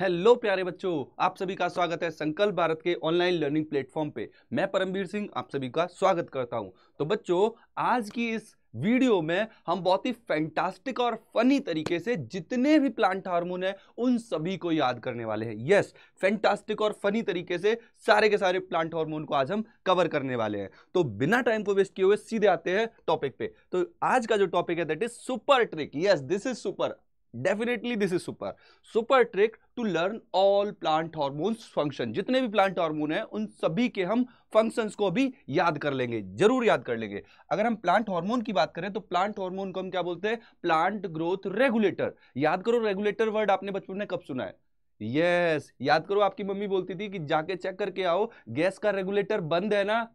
Hello प्यारे बच्चों आप सभी का स्वागत है संकल्प भारत के ऑनलाइन लर्निंग प्लेटफॉर्म पे मैं परमवीर सिंह आप सभी का स्वागत करता हूं तो बच्चों आज की इस वीडियो में हम बहुत ही फैंटास्टिक और फनी तरीके से जितने भी प्लांट हार्मोन है उन सभी को याद करने वाले हैं यस फैंटास्टिक और फनी तरीके से सारे के सारे प्लांट हार्मोन को आज हम कवर करने वाले हैं तो बिना टाइम को वेस्ट किए हुए सीधे आते हैं टॉपिक पे तो आज का जो टॉपिक है that is super trick yes this is super definitely this is super super trick to learn all plant hormones function जितने भी प्लांट हॉर्मोन हैं उन सभी के हम फंक्शंस को भी याद कर लेंगे जरूर याद कर लेंगे अगर हम प्लांट हार्मोन की बात करें तो प्लांट हॉर्मोन को हम क्या बोलते हैं प्लांट ग्रोथ रेगुलेटर याद करो रेगुलेटर वर्ड आपने बचपन में कब सुना है यस yes, याद करो आपकी मम्मी बोलती थी कि जाके चेक करके आओ गैस का रेगुलेटर बंद है ना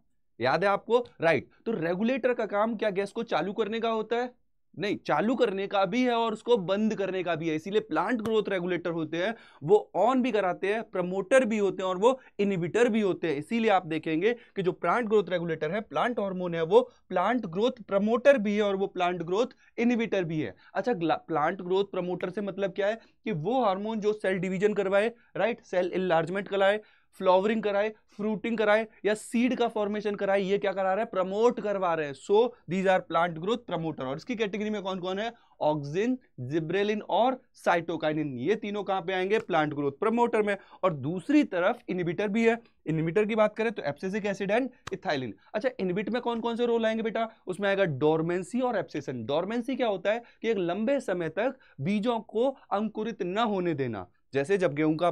याद है आपको राइट right. तो रेगुलेटर का काम क्या गैस को चालू करने का होता है नहीं चालू करने का भी है और उसको बंद करने का भी है इसीलिए प्लांट ग्रोथ रेगुलेटर होते हैं वो ऑन भी कराते हैं प्रमोटर भी होते हैं और वो इनिबिटर भी होते हैं इसीलिए आप देखेंगे कि जो प्लांट ग्रोथ रेगुलेटर है प्लांट हार्मोन है वो प्लांट ग्रोथ प्रमोटर भी है और वो प्लांट ग्रोथ इनिबिटर भी है अच्छा प्लांट ग्रोथ प्रमोटर से मतलब क्या है कि वो हार्मोन जो सेल डिविजन करवाए राइट सेल इलार्जमेंट कराए फ्लॉवरिंग कराए फ्रूटिंग कराए या सीड का फॉर्मेशन कराए ये क्या करा रहा है प्रमोट करवा रहे हैं so these are plant growth promoter और इसकी कैटेगरी में कौन कौन है ऑक्सिन जिब्रेलिन और साइटोकाइनिन ये तीनों कहां पे आएंगे प्लांट ग्रोथ प्रमोटर में और दूसरी तरफ इनिबिटर भी है इनिबिटर की बात करें तो एप्सेसिक एसिड एंड इथाइलिन अच्छा इनिबिट में कौन कौन से रोल आएंगे बेटा उसमें आएगा डोरमेंसी और एप्सेसन डोरमेंसी क्या होता है कि एक लंबे समय तक बीजों को अंकुरित न होने देना जैसे जब गेहूं का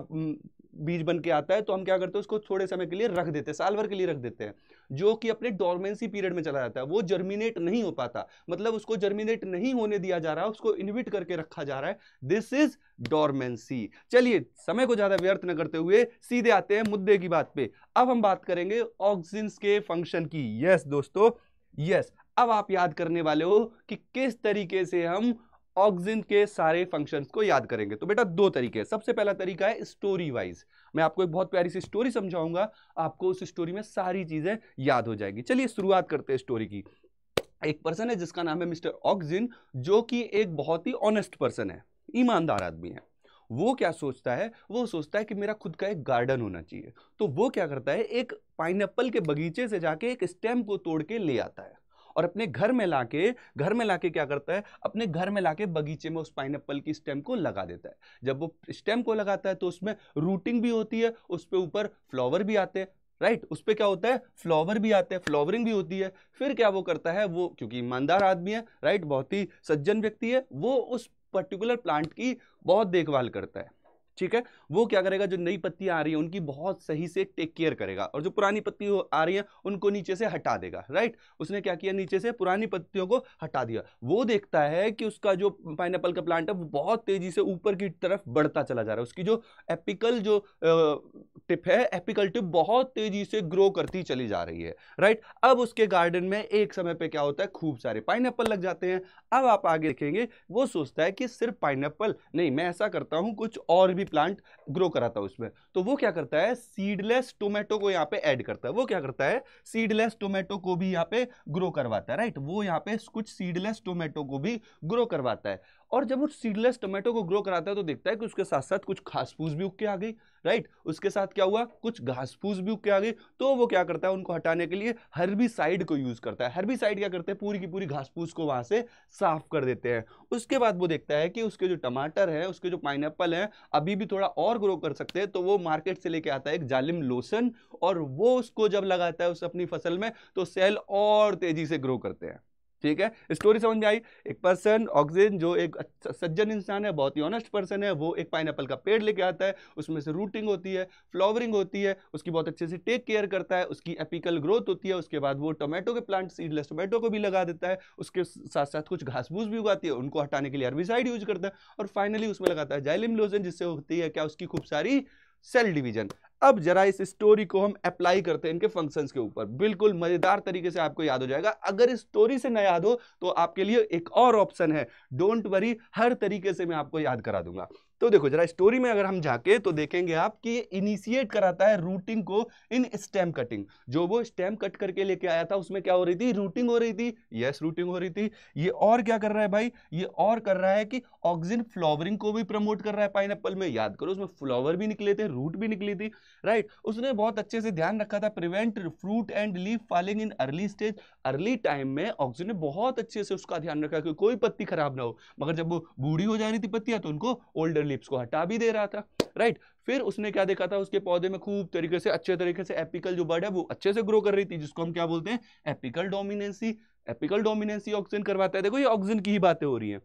बीज बन के आता है तो हम क्या करते हैं उसको थोड़े समय के लिए रख देते हैं साल भर के लिए रख देते हैं जो कि अपने डॉर्मेंसी पीरियड में चला जाता है वो जर्मिनेट नहीं हो पाता मतलब उसको जर्मिनेट नहीं होने दिया जा रहा है उसको इन्विट करके रखा जा रहा है दिस इज डॉर्मेंसी चलिए समय को ज़्यादा व्यर्थ न करते हुए सीधे आते हैं मुद्दे की बात पे अब हम बात करेंगे ऑक्सीजन के फंक्शन की यस दोस्तों यस अब आप याद करने वाले हो कि किस तरीके से हम ऑक्सिन के सारे फंक्शंस को याद करेंगे तो बेटा दो तरीके हैं सबसे पहला तरीका है स्टोरी वाइज मैं आपको एक बहुत प्यारी सी स्टोरी समझाऊंगा आपको उस स्टोरी में सारी चीज़ें याद हो जाएगी चलिए शुरुआत करते हैं स्टोरी की एक पर्सन है जिसका नाम है मिस्टर ऑक्सिन जो कि एक बहुत ही ऑनेस्ट पर्सन है ईमानदार आदमी है वो क्या सोचता है वो सोचता है कि मेरा खुद का एक गार्डन होना चाहिए तो वो क्या करता है एक पाइनएप्पल के बगीचे से जाके एक स्टेम को तोड़ के ले आता है और अपने घर में लाके घर में लाके क्या करता है अपने घर में लाके बगीचे में उस पाइन की स्टेम को लगा देता है जब वो स्टेम को लगाता है तो उसमें रूटिंग भी होती है उस पर ऊपर फ्लावर भी आते हैं राइट right? उस पर क्या होता है फ्लावर भी आते हैं फ्लावरिंग भी होती है फिर क्या वो करता है वो क्योंकि ईमानदार आदमी है राइट right? बहुत ही सज्जन व्यक्ति है वो उस पर्टिकुलर प्लांट की बहुत देखभाल करता है ठीक है वो क्या करेगा जो नई पत्तियां आ रही है उनकी बहुत सही से टेक केयर करेगा और जो पुरानी पत्ती आ रही है उनको नीचे से हटा देगा राइट उसने क्या किया नीचे से पुरानी पत्तियों को हटा दिया वो देखता है कि उसका जो पाइन का प्लांट है वो बहुत तेजी से ऊपर की तरफ बढ़ता चला जा रहा है उसकी जो एपिकल जो टिप है एपिकल टिप बहुत तेजी से ग्रो करती चली जा रही है राइट अब उसके गार्डन में एक समय पर क्या होता है खूब सारे पाइन लग जाते हैं अब आप आगे देखेंगे वो सोचता है कि सिर्फ पाइन नहीं मैं ऐसा करता हूं कुछ और भी प्लांट ग्रो कराता है उसमें तो वो क्या करता है सीडलेस टोमेटो को यहाँ पे ऐड करता है वो क्या करता है सीडलेस टोमेटो को भी यहाँ पे ग्रो करवाता है राइट वो यहाँ पे कुछ सीडलेस टोमेटो को भी ग्रो करवाता है और जब वो सीडलेस टोमेटो को ग्रो कराता है तो देखता है कि उसके साथ साथ कुछ घास फूस भी उग के आ गई राइट उसके साथ क्या हुआ कुछ घास फूस भी उग के आ गई तो वो क्या करता है उनको हटाने के लिए हर्बी को यूज़ करता है हर्बी क्या करते हैं पूरी की पूरी घास फूस को वहां से साफ कर देते हैं उसके बाद वो देखता है कि उसके जो टमाटर है उसके जो पाइन है अभी भी थोड़ा और ग्रो कर सकते हैं तो वो मार्केट से लेके आता है एक जालिम लोसन और वो उसको जब लगाता है उस अपनी फसल में तो सेल और तेज़ी से ग्रो करते हैं ठीक है स्टोरी समझ में आई एक पर्सन ऑक्सीजन जो एक सज्जन इंसान है बहुत ही ऑनेस्ट पर्सन है वो एक पाइन का पेड़ लेके आता है उसमें से रूटिंग होती है फ्लावरिंग होती है उसकी बहुत अच्छे से टेक केयर करता है उसकी एपिकल ग्रोथ होती है उसके बाद वो टोमेटो के प्लांट सीडलेस टोमेटो को भी लगा देता है उसके साथ साथ कुछ घास फूस भी उगाती है उनको हटाने के लिए अर्बिसाइड यूज करता है और फाइनली उसमें लगाता है जाइलिम लोजन जिससे होती है क्या उसकी खूब सारी सेल डिवीजन अब जरा इस स्टोरी को हम अप्लाई करते हैं इनके फंक्शंस के ऊपर बिल्कुल मजेदार तरीके से आपको याद हो जाएगा अगर इस स्टोरी से ना याद हो तो आपके लिए एक और ऑप्शन है डोंट वरी हर तरीके से मैं आपको याद करा दूंगा तो देखो जरा स्टोरी में अगर हम जाके तो देखेंगे आप कि ये इनिशिएट कराता है रूटिंग को इन स्टेम कटिंग जो वो स्टेम कट करके लेके आया था उसमें क्या हो रही थी रूटिंग हो रही थी यस रूटिंग हो रही थी ये और क्या कर रहा है भाई ये और कर रहा है कि ऑक्सीजन फ्लावरिंग को भी प्रमोट कर रहा है पाइन में याद करो उसमें फ्लॉवर भी निकले थे रूट भी निकली थी राइट उसने बहुत अच्छे से ध्यान रखा था prevent fruit and leave falling in early stage early time में ऑक्सीजन ने बहुत अच्छे से उसका ध्यान रखा कि कोई पत्ती खराब ना हो मगर जब वो बूढ़ी हो जा रही थी पत्तियां तो उनको ओल्डर लिप्स को हटा भी दे रहा था राइट फिर उसने क्या देखा था उसके पौधे में खूब तरीके से अच्छे तरीके से एपिकल जो बर्ड है वो अच्छे से ग्रो कर रही थी जिसको हम क्या बोलते हैं apical dominancy apical dominancy oxygen करवाता है देखो ये ऑक्सीजन की ही बातें हो रही है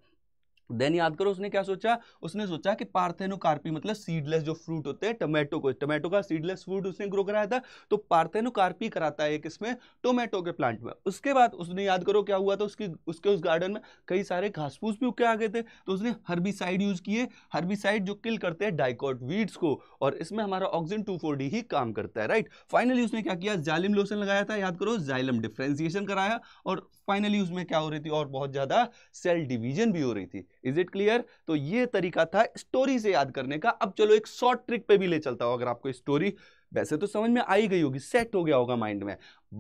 देन याद करो उसने क्या सोचा उसने सोचा कि पार्थेनोकार्पी मतलब सीडलेस जो फ्रूट होते हैं टोमेटो को टोमेटो का सीडलेस फ्रूट उसने ग्रो कराया था तो पार्थेनोकार्पी कराता है किसमें टोमेटो के प्लांट में उसके बाद उसने याद करो क्या हुआ था उसकी उसके उस गार्डन में कई सारे घास फूस भी उगे आ गए थे तो उसने हर्बिसाइड यूज किए हर्बिसाइड जो किल करते हैं डाइकॉट वीड्स को और इसमें हमारा ऑक्सीजन टू ही काम करता है राइट फाइनली उसने क्या किया जालिम लोशन लगाया था याद करो जाइलम डिफ्रेंसिएशन कराया और फाइनली उसमें क्या हो रही थी और बहुत ज़्यादा सेल डिवीजन भी हो रही थी इज इट क्लियर तो ये तरीका था स्टोरी से याद करने का अब चलो एक शॉर्ट ट्रिक पे भी ले चलता हूं अगर आपको स्टोरी वैसे तो समझ में आई गई होगी सेट हो गया होगा माइंड में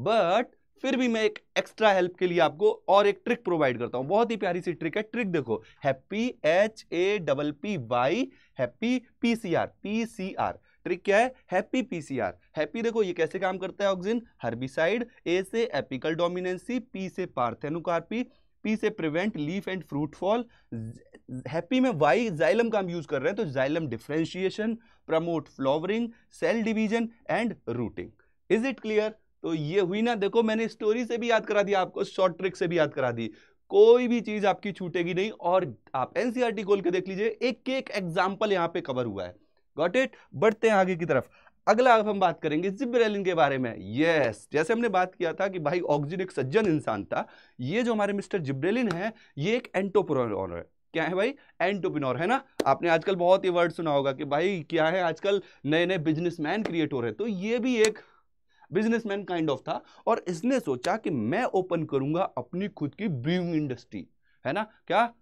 बट फिर भी मैं एक एक्स्ट्रा हेल्प के लिए आपको और एक ट्रिक प्रोवाइड करता हूं बहुत ही प्यारी सी ट्रिक है ट्रिक देखो happy H A double P Y happy P C R P C R trick क्या है हैप्पी पीसीआर हैप्पी देखो ये कैसे काम करता है ऑक्सीजन हर्बिसाइड ए से एपिकल डोमिनेंसी पी से पार्थेनुकार्पी पी से prevent leaf and fruit fall happy में वाई जाइलम का हम यूज कर रहे हैं तो xylem differentiation promote flowering cell division and rooting is it clear तो ये हुई ना देखो मैंने स्टोरी से भी याद करा दी आपको शॉर्ट ट्रिक से भी याद करा दी कोई भी चीज आपकी छूटेगी नहीं और आप एनसीआरटी e खोल के देख लीजिए एक एक एग्जाम्पल यहां पे कवर हुआ है गॉट इट बढ़ते हैं आगे की तरफ अगला अब हम बात करेंगे जिब्रेलिन के बारे में यस जैसे हमने बात किया था कि भाई ऑक्सीजन एक सज्जन इंसान था ये जो हमारे मिस्टर जिब्रेलिन है ये एक एंटोप्रोनर है क्या है भाई एंटोपिनोर है ना आपने आजकल बहुत ही वर्ड सुना होगा कि भाई क्या है आजकल नए नए बिजनेसमैन क्रिएट हो रहे तो ये भी एक बिजनेसमैन काइंड ऑफ था और इसने सोचा कि मैं ओपन करूंगा अपनी खुद की ब्रीविंग इंडस्ट्री है ना क्या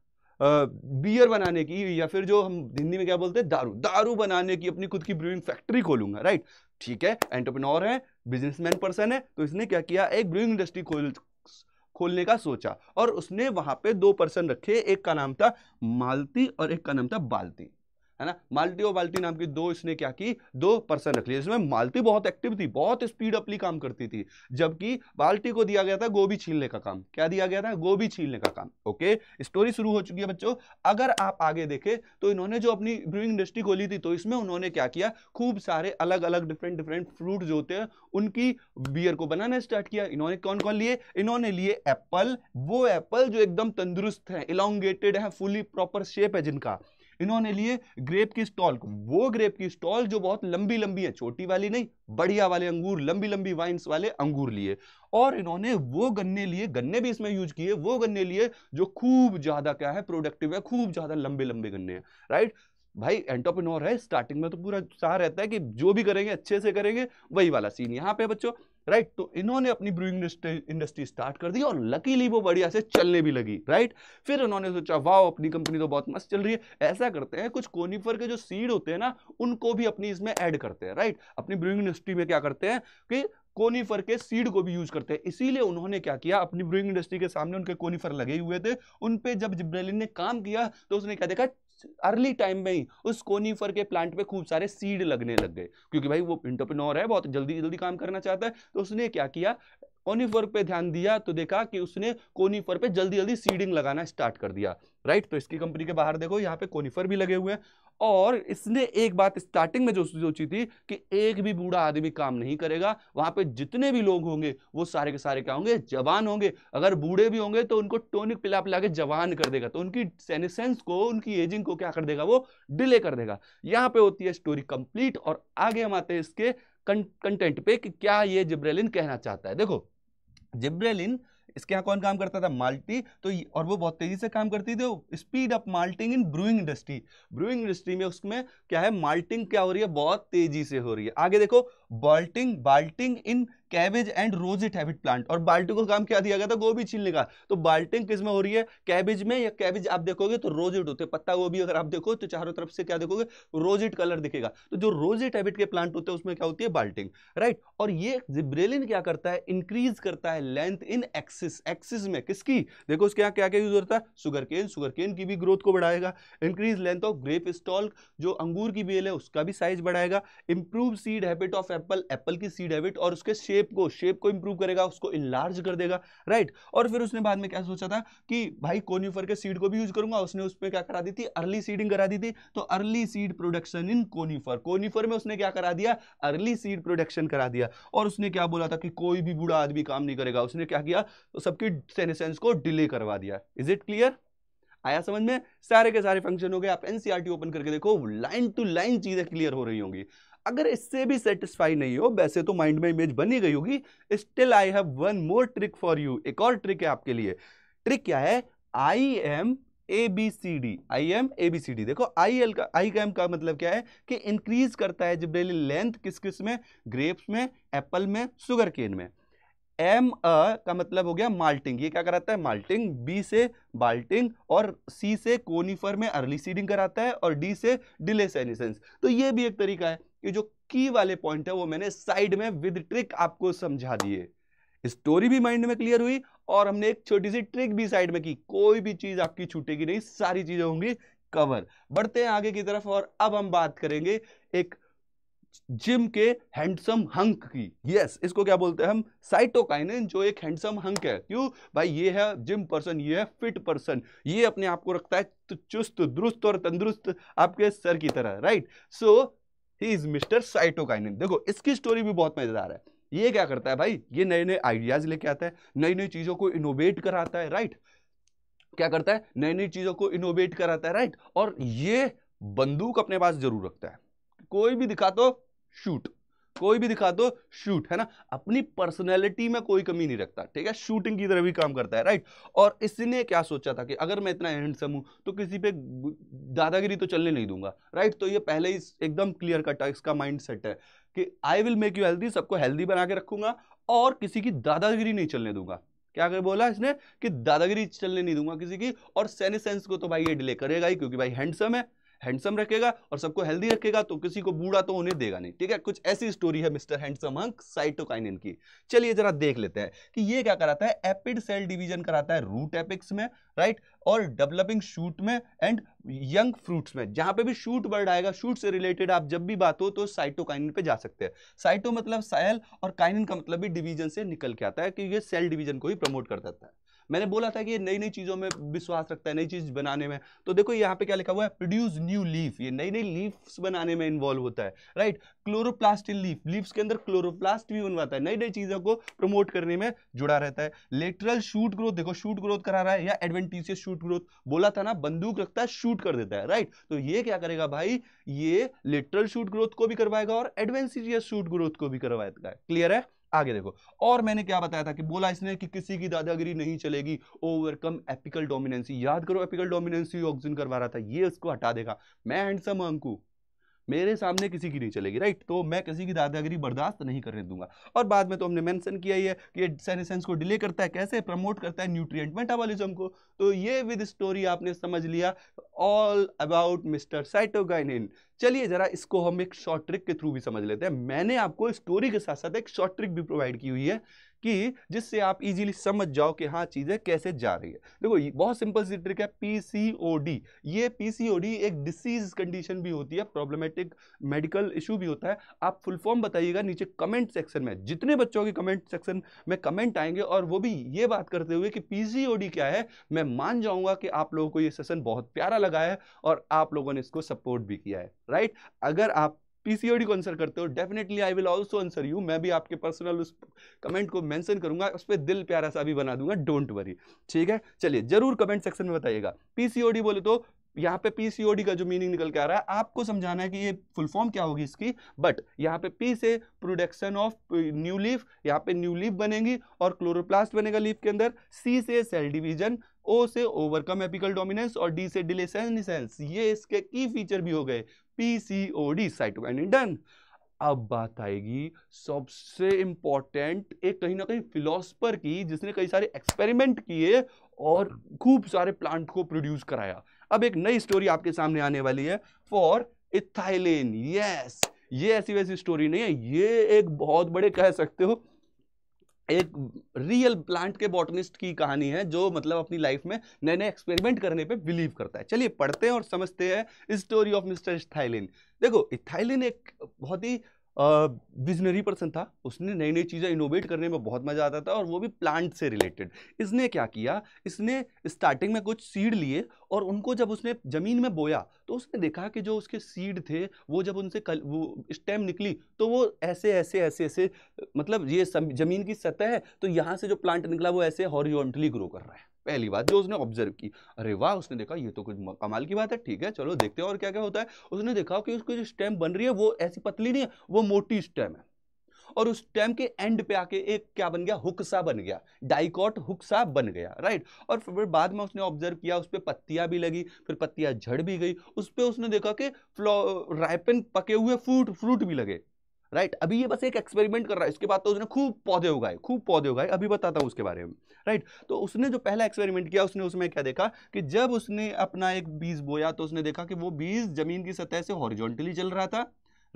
बियर बनाने की या फिर जो हम हिंदी में क्या बोलते हैं दारू दारू बनाने की अपनी खुद की ब्रूइंग फैक्ट्री खोलूंगा राइट ठीक है एंटरप्रेन्योर है बिजनेसमैन पर्सन है तो इसने क्या किया एक ब्रूइंग इंडस्ट्री खोल खोलने का सोचा और उसने वहां पे दो पर्सन रखे एक का नाम था मालती और एक का नाम था बालती है ना मालती और बाल्टी नाम की दो इसने क्या की दो पर्सन रख लिया इसमें मालती बहुत एक्टिव थी बहुत स्पीड अपली काम करती थी जबकि बाल्टी को दिया गया था गोभी छीलने का काम क्या दिया गया था गोभी छीलने का काम ओके स्टोरी शुरू हो चुकी है बच्चों अगर आप आगे देखें तो इन्होंने जो अपनी ब्रूइंग इंडस्ट्री खोली थी तो इसमें उन्होंने क्या किया खूब सारे अलग अलग डिफरेंट डिफरेंट फ्रूट जो होते हैं उनकी बियर को बनाना स्टार्ट किया इन्होंने कौन कौन लिए इन्होंने लिए एप्पल वो एप्पल जो एकदम तंदुरुस्त है इलांगेटेड है फुली प्रॉपर शेप है जिनका इन्होंने लिए ग्रेप की स्टॉल वो ग्रेप की स्टॉल जो बहुत लंबी लंबी है छोटी वाली नहीं बढ़िया वाले अंगूर लंबी लंबी वाइन्स वाले अंगूर लिए और इन्होंने वो गन्ने लिए गन्ने भी इसमें यूज किए वो गन्ने लिए जो खूब ज्यादा क्या है प्रोडक्टिव है खूब ज्यादा लंबे लंबे गन्ने हैं राइट भाई एंटरप्रेन्योर है स्टार्टिंग में तो पूरा चाह रहता है कि जो भी करेंगे अच्छे से करेंगे वही वाला सीन यहाँ पे बच्चों राइट तो इन्होंने अपनी ब्रूइंग इंडस्ट्री स्टार्ट कर दी और लकीली वो बढ़िया से चलने भी लगी राइट फिर उन्होंने सोचा वाह अपनी कंपनी तो बहुत मस्त चल रही है ऐसा करते हैं कुछ कोनीफर के जो सीड होते हैं ना उनको भी अपनी इसमें ऐड करते हैं राइट अपनी ब्रूइंग इंडस्ट्री में क्या करते हैं कि कोनीफर के सीड को भी यूज करते हैं इसीलिए उन्होंने क्या किया अपनी ब्रूइंग इंडस्ट्री के सामने उनके कोनीफर लगे हुए थे उन जब जिब्रेलिन ने काम किया तो उसने क्या देखा अर्ली टाइम में ही उस कोनीफर के प्लांट में खूब सारे सीड लगने लग गए क्योंकि भाई वो इंटरप्रनोर है बहुत जल्दी जल्दी काम करना चाहता है तो उसने क्या किया कोनीफर पे ध्यान दिया तो देखा कि उसने कोनीफर पे जल्दी जल्दी सीडिंग लगाना स्टार्ट कर दिया राइट तो इसकी कंपनी के बाहर देखो यहाँ पे कोनीफर भी लगे हुए हैं और इसने एक बात स्टार्टिंग में जो सोची थी कि एक भी बूढ़ा आदमी काम नहीं करेगा वहां पे जितने भी लोग होंगे वो सारे के सारे क्या होंगे जवान होंगे अगर बूढ़े भी होंगे तो उनको टोनिक पिला पिला के जवान कर देगा तो उनकी सेनेसेंस को उनकी एजिंग को क्या कर देगा वो डिले कर देगा यहाँ पे होती है स्टोरी कंप्लीट और आगे हम आते हैं इसके कंटेंट पे कि क्या ये जिब्रेलिन कहना चाहता है देखो जिब्रेलिन इसके यहाँ कौन काम करता था माल्टी तो और वो बहुत तेजी से काम करती थी speed up malting in brewing industry brewing industry में उसमें क्या है माल्टिंग क्या हो रही है बहुत तेजी से हो रही है आगे देखो bolting bolting in cabbage and rose habit plant और बाल्टिंग को काम क्या दिया गया था गोभी छीलने का तो बाल्टिंग किस में हो रही है कैबेज में या कैबेज आप देखोगे तो रोज होते हैं पत्ता गोभी अगर आप देखो तो चारों तरफ से क्या देखोगे रोज कलर दिखेगा तो जो रोज हैबिट के प्लांट होते हैं उसमें क्या होती है बाल्टिंग राइट और ये जिब्रेलिन क्या करता है इंक्रीज करता है लेंथ इन एक्सिस एक्सिस में किसकी देखो उसके यहाँ क्या क्या यूज होता है सुगर केन सुगर केन की भी ग्रोथ को बढ़ाएगा increase length of grape stalk जो अंगूर की बेल है उसका भी साइज बढ़ाएगा improve seed habit of apple apple की सीड हैबिट और उसके शेप को शेप को इंप्रूव करेगा उसको इलार्ज कर देगा राइट और फिर उसने बाद में क्या सोचा था कि भाई कोनीफर के सीड को भी यूज करूंगा उसने उस पर क्या करा दी थी अर्ली सीडिंग करा दी थी तो early seed production in conifer conifer में उसने क्या करा दिया अर्ली सीड प्रोडक्शन करा दिया और उसने क्या बोला था कि कोई भी बूढ़ा आदमी काम नहीं करेगा उसने क्या किया तो सबकी सेनेसेंस को डिले करवा दिया इज इट क्लियर आया समझ में सारे के सारे फंक्शन हो गए आप एनसीआरटी ओपन e करके देखो लाइन टू लाइन चीजें क्लियर हो रही होंगी अगर इससे भी सेटिस्फाई नहीं हो वैसे तो माइंड में इमेज बनी गई होगी still I have one more trick for you एक और ट्रिक है आपके लिए ट्रिक क्या है I M A B C D I M A B C D देखो आई एल का आई एम का मतलब क्या है कि इंक्रीज करता है जिब्रेली लेंथ किस किस में ग्रेप्स में एप्पल में शुगर केन में एम अ का मतलब हो गया माल्टिंग ये क्या कराता है माल्टिंग बी से बाल्टिंग और सी से कोनिफर में अर्ली सीडिंग कराता है और डी से डिले सेनिसेंस तो ये भी एक तरीका है कि जो की वाले पॉइंट है वो मैंने साइड में विद ट्रिक आपको समझा दिए स्टोरी भी माइंड में क्लियर हुई और हमने एक छोटी सी ट्रिक भी साइड में की कोई भी चीज आपकी छूटेगी नहीं सारी चीजें होंगी कवर बढ़ते हैं आगे की तरफ और अब हम बात करेंगे एक जिम के हैंडसम हंक की यस yes, इसको क्या बोलते हैं हम साइटोकाइन जो एक हैंडसम हंक है क्यों भाई ये है जिम पर्सन ये है फिट पर्सन ये अपने आप को रखता है तो चुस्त दुरुस्त और तंदुरुस्त आपके सर की तरह right so he is Mister cytokinin देखो इसकी स्टोरी भी बहुत मजेदार है ये क्या करता है भाई ये नए नए आइडियाज लेके आता है नई नई चीजों को इनोवेट कराता है राइट क्या करता है नई नई चीजों को इनोवेट कराता है राइट और ये बंदूक अपने पास जरूर रखता है कोई भी दिखा दो तो शूट कोई भी दिखा दो तो शूट है ना अपनी पर्सनैलिटी में कोई कमी नहीं रखता ठीक है शूटिंग की तरह भी काम करता है राइट और इसने क्या सोचा था कि अगर मैं इतना हैंडसम हूं तो किसी पे दादागिरी तो चलने नहीं दूंगा राइट तो ये पहले ही एकदम क्लियर कट है इसका माइंड सेट है कि I will make you healthy सबको हेल्दी बना के रखूंगा और किसी की दादागिरी नहीं चलने दूंगा क्या कर बोला इसने कि दादागिरी चलने नहीं दूंगा किसी की और सेंस को तो भाई ये डिले करेगा ही क्योंकि भाई हैंडसम है हैंडसम रखेगा और सबको हेल्दी रखेगा तो किसी को बूढ़ा तो उन्हें देगा नहीं ठीक है कुछ ऐसी स्टोरी है मिस्टर हैंडसम अंक साइटोकाइनिन की चलिए जरा देख लेते हैं कि ये क्या कराता है एपिड सेल डिवीजन कराता है रूट एपिक्स में राइट और डेवलपिंग शूट में एंड यंग फ्रूट्स में जहां पे भी शूट वर्ड आएगा शूट से रिलेटेड आप जब भी बात हो तो साइटोकाइनिन पे जा सकते हैं साइटो मतलब सेल और काइनिन का मतलब भी डिवीजन से निकल के आता है कि ये सेल डिवीजन को ही प्रमोट कर देता है मैंने बोला था कि ये नई नई चीज़ों में विश्वास रखता है नई चीज़ बनाने में तो देखो यहाँ पे क्या लिखा हुआ है प्रोड्यूस न्यू लीफ ये नई नई लीव्स बनाने में इन्वॉल्व होता है right chloroplast in leaf leaves के अंदर क्लोरोप्लास्ट भी बनवाता है नई नई चीज़ों को प्रमोट करने में जुड़ा रहता है लेटरल शूट ग्रोथ देखो शूट ग्रोथ करा रहा है या एडवेंटीसियस शूट ग्रोथ बोला था ना बंदूक रखता है शूट कर देता है राइट तो ये क्या करेगा भाई ये लेटरल शूट ग्रोथ को भी करवाएगा और एडवेंटिशियस शूट ग्रोथ को भी करवाएगा क्लियर है आगे देखो और मैंने क्या बताया था कि बोला इसने कि किसी की दादागिरी नहीं चलेगी ओवरकम एपिकल डोमिनेंसी याद करो एपिकल डोमिनेंसी ऑक्सीजन करवा रहा था ये उसको हटा देगा मैं हैंडसम अंकू मेरे सामने किसी की नहीं चलेगी राइट तो मैं किसी की दादागिरी बर्दाश्त नहीं करने दूंगा और बाद में तो हमने मेंशन किया ही है कि ये सेनेसेंस को डिले करता है कैसे प्रमोट करता है न्यूट्रिएंट मेटाबॉलिज्म को तो ये विद स्टोरी आपने समझ लिया ऑल अबाउट मिस्टर साइटोगाइनिन चलिए जरा इसको हम एक शॉर्ट ट्रिक के थ्रू भी समझ लेते हैं मैंने आपको स्टोरी के साथ साथ एक शॉर्ट ट्रिक भी प्रोवाइड की हुई है कि जिससे आप इजीली समझ जाओ कि हाँ चीज़ें कैसे जा रही है देखो बहुत सिंपल सी ट्रिक है पीसीओडी ये पीसीओडी एक डिसीज कंडीशन भी होती है प्रॉब्लमेटिक मेडिकल इशू भी होता है आप फुल फॉर्म बताइएगा नीचे कमेंट सेक्शन में जितने बच्चों के कमेंट सेक्शन में कमेंट आएंगे और वो भी ये बात करते हुए कि डी क्या है मैं मान जाऊंगा कि आप लोगों को ये सेशन बहुत प्यारा लगा है और आप लोगों ने इसको सपोर्ट भी किया है राइट अगर आप पीसीओडी को आंसर करते हो definitely I will also answer you मैं भी आपके पर्सनल उस कमेंट को मेंशन करूंगा उस पर दिल प्यारा सा भी बना दूंगा डोंट वरी ठीक है चलिए जरूर कमेंट सेक्शन में बताइएगा पीसीओडी बोले तो यहाँ पे पीसीओडी का जो मीनिंग निकल के आ रहा है आपको समझाना है कि ये फुल फॉर्म क्या होगी इसकी बट यहाँ पे पी से प्रोडक्शन ऑफ न्यू लीफ यहाँ पे न्यू लीफ बनेगी और क्लोरोप्लास्ट बनेगा लीफ के अंदर सी से सेल डिवीजन ओ से ओवरकम एपिकल डोमिनेंस और डी से डिलेसेंस ये इसके की फीचर भी हो गए पीसीओडी साइटोकाइनिन डन अब बात आएगी सबसे इंपॉर्टेंट एक कहीं ना कहीं फिलोसफर की जिसने कई सारे एक्सपेरिमेंट किए और खूब सारे प्लांट को प्रोड्यूस कराया अब एक नई स्टोरी आपके सामने आने वाली है फॉर इथाइलेन यस ये ऐसी वैसी स्टोरी नहीं है ये एक बहुत बड़े कह सकते हो एक रियल प्लांट के बॉटनिस्ट की कहानी है जो मतलब अपनी लाइफ में नए नए एक्सपेरिमेंट करने पे बिलीव करता है चलिए पढ़ते हैं और समझते हैं स्टोरी ऑफ मिस्टर इथाइलिन देखो इथाइलिन एक बहुत ही विजनरी पर्सन था उसने नई नई चीज़ें इनोवेट करने में बहुत मज़ा आता था और वो भी प्लांट से रिलेटेड इसने क्या किया इसने स्टार्टिंग में कुछ सीड लिए और उनको जब उसने ज़मीन में बोया तो उसने देखा कि जो उसके सीड थे वो जब उनसे कल वो स्टेम निकली तो वो ऐसे ऐसे ऐसे ऐसे मतलब ये ज़मीन की सतह है तो यहाँ से जो प्लांट निकला वो ऐसे हॉरियोटली ग्रो कर रहा है पहली बात जो उसने ऑब्जर्व की अरे वाह उसने देखा ये तो कुछ कमाल की बात है ठीक है चलो देखते हैं और क्या क्या होता है उसने देखा कि उसकी जो स्टैम्प बन रही है वो ऐसी पतली नहीं है वो मोटी स्टेम है और उस स्टेम के एंड पे आके एक क्या बन गया हुक्सा बन गया डाइकॉट हुक्सा बन गया राइट और फिर बाद में उसने ऑब्जर्व किया उस पर पत्तियां भी लगी फिर पत्तियां झड़ भी गई उस पर उसने देखा कि फ्लो राइपन पके हुए फ्रूट फ्रूट भी लगे राइट अभी ये बस एक एक्सपेरिमेंट कर रहा है इसके बाद तो उसने खूब पौधे उगाए खूब पौधे उगाए अभी बताता हूँ उसके बारे में राइट तो उसने जो पहला एक्सपेरिमेंट किया उसने उसमें क्या देखा कि जब उसने अपना एक बीज बोया तो उसने देखा कि वो बीज जमीन की सतह से हॉरिजॉन्टली चल रहा था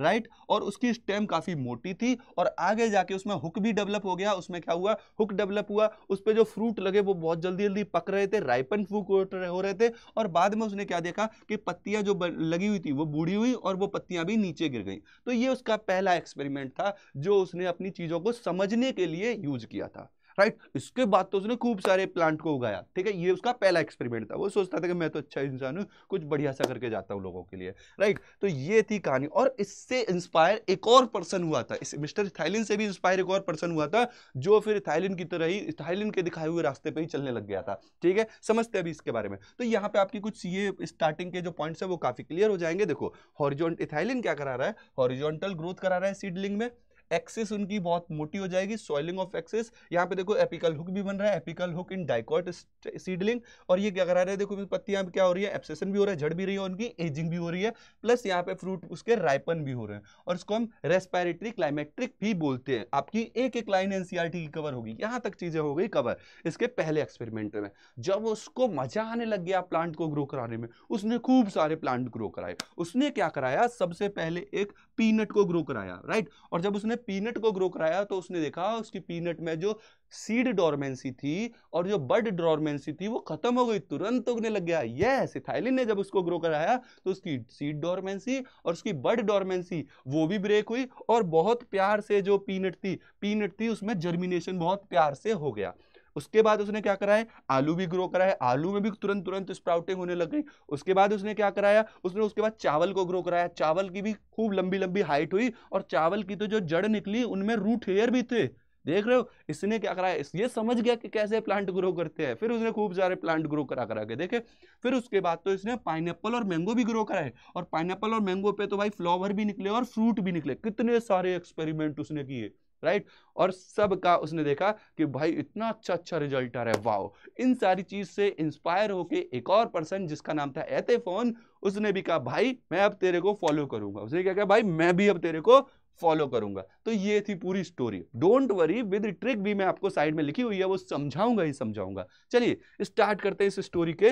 राइट और उसकी स्टेम काफ़ी मोटी थी और आगे जाके उसमें हुक भी डेवलप हो गया उसमें क्या हुआ हुक डेवलप हुआ उस पर जो फ्रूट लगे वो बहुत जल्दी जल्दी पक रहे थे राइपन फ्रूट हो रहे थे और बाद में उसने क्या देखा कि पत्तियाँ जो लगी हुई थी वो बूढ़ी हुई और वो पत्तियाँ भी नीचे गिर गई तो ये उसका पहला एक्सपेरिमेंट था जो उसने अपनी चीज़ों को समझने के लिए यूज किया था राइट इसके बाद तो उसने खूब सारे प्लांट को उगाया ठीक है ये उसका पहला एक्सपेरिमेंट था वो सोचता था कि मैं तो अच्छा इंसान हूँ कुछ बढ़िया सा करके जाता हूँ लोगों के लिए राइट तो ये थी कहानी और इससे इंस्पायर एक और पर्सन हुआ था इस मिस्टर थाइलिन से भी इंस्पायर एक और पर्सन हुआ था जो फिर थाइलिन की तरह ही थाइलिन के दिखाए हुए रास्ते पर ही चलने लग गया था ठीक है समझते अभी इसके बारे में तो यहाँ पे आपकी कुछ ये स्टार्टिंग के जो पॉइंट्स है वो काफी क्लियर हो जाएंगे देखो हॉरिजॉन्ट इथाइलिन क्या करा रहा है हॉरिजॉन्टल ग्रोथ करा रहा है सीडलिंग में एक्सेस उनकी बहुत मोटी हो जाएगी सॉइलिंग ऑफ एक्सेस यहाँ पे देखो एपिकल हुक भी बन रहा है apical hook in dicot seedling और ये क्या करा रहे हैं देखो पत्तियां क्या हो रही है एप्सेशन भी हो रहा है झड़ भी रही है उनकी एजिंग भी हो रही है प्लस यहाँ पे फ्रूट उसके राइपन भी हो रहे हैं और इसको हम रेस्पायरेटरी क्लाइमेट्रिक भी बोलते हैं आपकी एक एक लाइन एनसीआर की कवर होगी यहाँ तक चीज़ें हो गई कवर इसके पहले एक्सपेरिमेंट में जब उसको मजा आने लग गया प्लांट को ग्रो कराने में उसने खूब सारे प्लांट ग्रो कराए उसने क्या कराया सबसे पहले एक पीनट को ग्रो कराया राइट और जब उसने उसने पीनट को ग्रो कराया तो उसने देखा उसकी पीनट में जो सीड डोरमेंसी थी और जो बर्ड डोरमेंसी थी वो खत्म हो गई तुरंत उगने लग गया यस इथाइलिन ने जब उसको ग्रो कराया तो उसकी सीड डोरमेंसी और उसकी बर्ड डोरमेंसी वो भी ब्रेक हुई और बहुत प्यार से जो पीनट थी पीनट थी उसमें जर्मिनेशन बहुत प्यार से हो गया उसके बाद उसने क्या कराया आलू भी ग्रो कराया आलू में भी तुरंत तुरंत स्प्राउटिंग होने लग गई उसके बाद उसने क्या कराया उसने उसके बाद चावल को ग्रो कराया चावल की भी खूब लंबी लंबी हाइट हुई और चावल की तो जो जड़ निकली उनमें रूट हेयर भी थे देख रहे हो इसने क्या कराया ये समझ गया कि कैसे प्लांट ग्रो करते हैं फिर उसने खूब सारे प्लांट ग्रो करा करा के देखे फिर उसके बाद तो इसने पाइन और मैंगो भी ग्रो कराए और पाइन और मैंगो पे तो भाई फ्लावर भी निकले और फ्रूट भी निकले कितने सारे एक्सपेरिमेंट उसने किए राइट और सब का उसने देखा कि भाई इतना अच्छा अच्छा रिजल्ट आ रहा है वाओ इन सारी चीज से इंस्पायर होके एक और पर्सन जिसका नाम था एतेफोन उसने भी कहा भाई मैं अब तेरे को फॉलो करूंगा उसने क्या कहा भाई मैं भी अब तेरे को फॉलो करूंगा तो ये थी पूरी story don't worry with trick भी मैं आपको साइड में लिखी हुई है वो समझाऊंगा ही समझाऊंगा चलिए स्टार्ट करते हैं इस स्टोरी के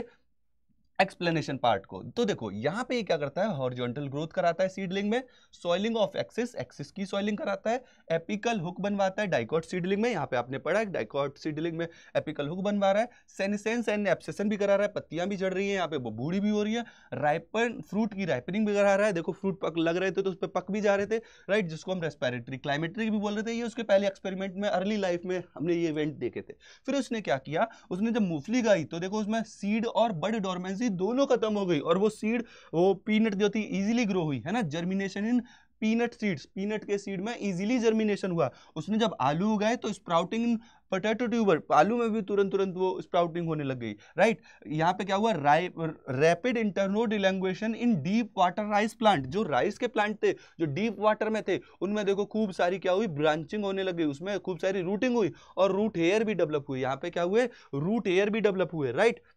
एक्सप्लेनेशन पार्ट को तो देखो यहाँ पे ये क्या करता है हॉर्जोंटल ग्रोथ कराता है सीडलिंग में सॉइलिंग ऑफ एक्सिस एक्सिस की सॉइलिंग कराता है एपिकल हुक बनवाता है डाइकॉट सीडलिंग में यहाँ पे आपने पढ़ा है डाइकॉट सीडलिंग में एपिकल हुक बनवा रहा है सेनिसेंस एंड एप्सेसन भी करा रहा है पत्तियां भी झड़ रही है यहाँ पे बूढ़ी भी हो रही है राइपन फ्रूट की राइपनिंग भी करा रहा है देखो फ्रूट पक लग रहे थे तो उस पर पक भी जा रहे थे राइट जिसको हम रेस्पेरेटरी क्लाइमेटरी भी बोल रहे थे ये उसके पहले एक्सपेरिमेंट में अर्ली लाइफ में हमने ये इवेंट देखे थे फिर उसने क्या किया उसने जब मूफली गाई तो देखो उसमें सीड और बड डॉर्मेंसी डिपेंडेंसी दोनों खत्म हो गई और वो सीड वो पीनट जो थी इजिली ग्रो हुई है ना germination in peanut seeds peanut के सीड में इजीली जर्मिनेशन हुआ उसने जब आलू उगाए तो स्प्राउटिंग पोटैटो ट्यूबर आलू में भी तुरंत तुरंत वो स्प्राउटिंग होने लग गई राइट यहाँ पे क्या हुआ rapid internode elongation in deep water rice plant जो राइस के प्लांट थे जो डीप वाटर में थे उनमें देखो खूब सारी क्या हुई ब्रांचिंग होने लगी उसमें खूब सारी रूटिंग हुई और रूट हेयर भी डेवलप हुई यहाँ पे क्या हुए रूट हेयर भी डेवलप हुए राइट right?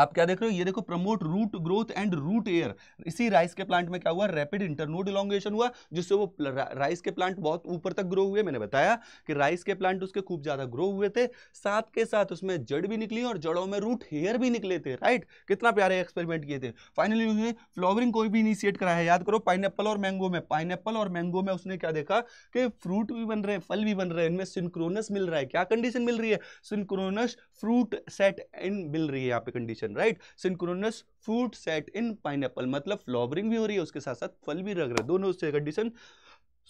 आप क्या देख रहे हो ये देखो promote root growth and root hair इसी राइस के प्लांट में क्या हुआ रैपिड इंटरनोड इलांगेशन हुआ जिससे वो राइस के प्लांट बहुत ऊपर तक ग्रो हुए मैंने बताया कि राइस के प्लांट उसके खूब ज़्यादा ग्रो हुए थे साथ के साथ उसमें जड़ भी निकली और जड़ों में रूट हेयर भी निकले थे राइट कितना प्यारे एक्सपेरिमेंट किए थे फाइनली उसने फ्लॉवरिंग कोई भी इनिशिएट कराया याद करो पाइन और मैंगो में पाइन और मैंगो में उसने क्या देखा कि फ्रूट भी बन रहे हैं फल भी बन रहे हैं इनमें सिंक्रोनस मिल रहा है क्या कंडीशन मिल रही है सिंक्रोनस फ्रूट सेट इन मिल रही है यहाँ पे condition fermentation right synchronous fruit set in pineapple मतलब फ्लॉवरिंग भी हो रही है उसके साथ साथ फल भी रग रहा है दोनों उससे कंडीशन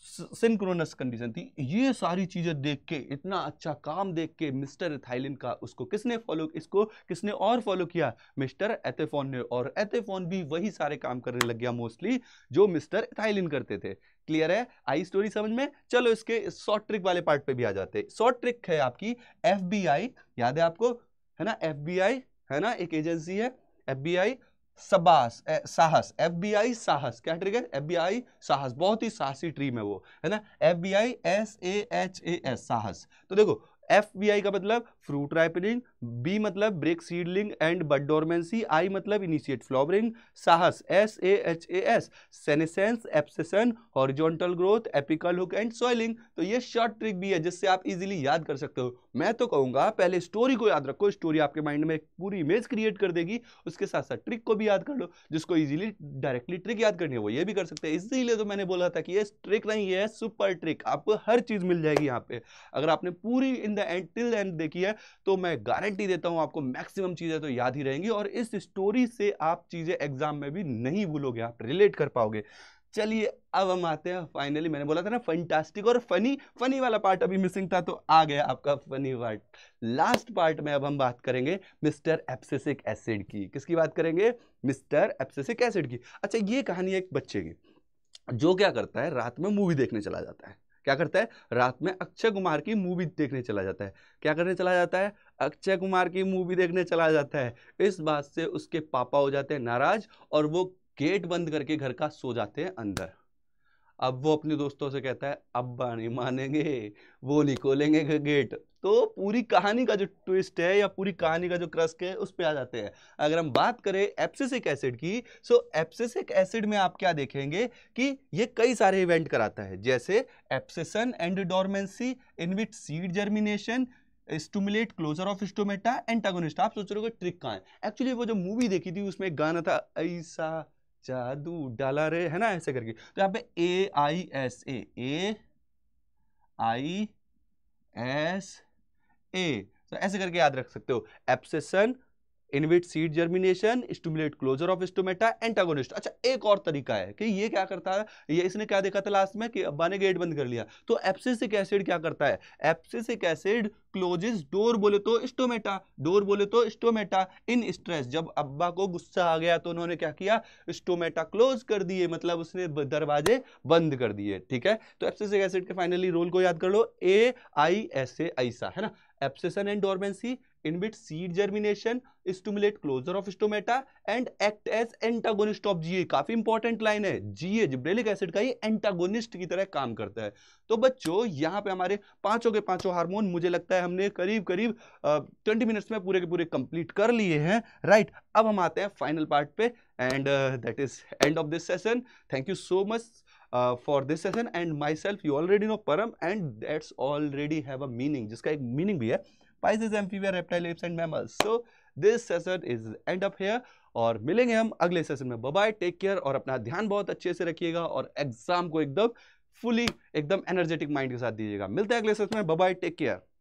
सिंक्रोनस कंडीशन थी ये सारी चीज़ें देख के इतना अच्छा काम देख के मिस्टर थाइलैंड का उसको किसने फॉलो इसको किसने और फॉलो किया मिस्टर एथेफोन ने और एथेफोन भी वही सारे काम करने लग गया मोस्टली जो मिस्टर थाइलैंड करते थे क्लियर है आई स्टोरी समझ में चलो इसके शॉर्ट ट्रिक वाले पार्ट पे भी आ जाते शॉर्ट ट्रिक है आपकी एफ याद है आपको है ना एफ है ना एक एजेंसी है एफबीआई सबास ए, साहस एफबीआई साहस क्या ट्रिक ट्रिगर एफबीआई साहस बहुत ही साहसी ट्रीम है वो है ना FBI S A H A S साहस तो देखो एफ बी आई का मतलब फ्रूट राइपनिंग बी मतलब break seedling and bud dormancy I मतलब इनिशिएट फ्लॉवरिंग साहस S A H A S senescence abscission horizontal growth apical hook and swelling तो ये शॉर्ट ट्रिक भी है जिससे आप इजीली याद कर सकते हो मैं तो कहूँगा पहले स्टोरी को याद रखो स्टोरी आपके माइंड में एक पूरी इमेज क्रिएट कर देगी उसके साथ साथ ट्रिक को भी याद कर लो जिसको इजीली डायरेक्टली ट्रिक याद करनी है वो ये भी कर सकते हैं इसीलिए तो मैंने बोला था कि ये ट्रिक नहीं है सुपर ट्रिक आपको हर चीज़ मिल जाएगी यहाँ पे अगर आपने पूरी in the end till end देखी है तो मैं गारंटी देता हूँ आपको मैक्सिमम चीज़ें तो याद ही रहेंगी और इस स्टोरी से आप चीज़ें एग्जाम में भी नहीं भूलोगे आप रिलेट कर पाओगे चलिए अब हम आते हैं फाइनली मैंने बोला था ना फंटास्टिक और फनी फनी वाला पार्ट अभी मिसिंग था तो आ गया आपका फनी पार्ट लास्ट पार्ट में अब हम बात करेंगे मिस्टर एप्सिसिक एसिड की किसकी बात करेंगे मिस्टर एप्सिसिक एसिड की अच्छा ये कहानी है एक बच्चे की जो क्या करता है रात में मूवी देखने चला जाता है क्या करता है रात में अक्षय कुमार की मूवी देखने चला जाता है क्या करने चला जाता है अक्षय कुमार की मूवी देखने चला जाता है इस बात से उसके पापा हो जाते हैं नाराज और वो गेट बंद करके घर का सो जाते हैं अंदर अब वो अपने दोस्तों से कहता है अब्बा नहीं मानेंगे वो नहीं खोलेंगे गेट तो पूरी कहानी का जो ट्विस्ट है या पूरी कहानी का जो क्रस्क है उस पर आ जाते हैं अगर हम बात करें एप्सिसिक एसिड की सो एप्सिसिक एसिड में आप क्या देखेंगे कि ये कई सारे इवेंट कराता है जैसे abscission and dormancy in which seed germination stimulate closure of stomata antagonist आप सोच रहे हो ट्रिक कहाँ है एक्चुअली वो जो मूवी देखी थी उसमें गाना था ऐसा जादू डाला रे है ना ऐसे करके तो यहाँ पे ए I S A A I S A तो ऐसे करके याद रख सकते हो abscission inhibit seed germination stimulate closure of stomata antagonist अच्छा एक और तरीका है कि ये क्या करता है ये इसने क्या देखा था लास्ट में कि अब्बा ने गेट बंद कर लिया तो एप्सिसिक एसिड क्या करता है एप्सिसिक एसिड क्लोजेस डोर बोले तो स्टोमेटा डोर बोले तो स्टोमेटा इन स्ट्रेस जब अब्बा को गुस्सा आ गया तो उन्होंने क्या किया स्टोमेटा क्लोज कर दिए मतलब उसने दरवाजे बंद कर दिए ठीक है तो एप्सिसिक एसिड के फाइनली रोल को याद कर लो ए आई एस ए ऐसा है ना abscission and dormancy in which seed germination stimulate closure of stomata and act as antagonist of GA. काफी important line है GA जिब्रेलिक एसिड का ही antagonist की तरह काम करता है तो बच्चों यहाँ पे हमारे पांचों के पांचों हार्मोन मुझे लगता है हमने करीब करीब ट्वेंटी मिनट्स में पूरे के पूरे कंप्लीट कर लिए हैं राइट right, अब हम आते हैं फाइनल पार्ट पे and that is end of this session thank you so much for this session and myself you already know Param and that's already have a meaning जिसका एक मीनिंग भी है species amphibia reptile apes and mammals so this session is end up here और मिलेंगे हम अगले session में bye take care और अपना ध्यान बहुत अच्छे से रखिएगा और एग्जाम को एकदम फुली एकदम एनर्जेटिक माइंड के साथ दीजिएगा मिलते हैं अगले सेशन में बाय टेक केयर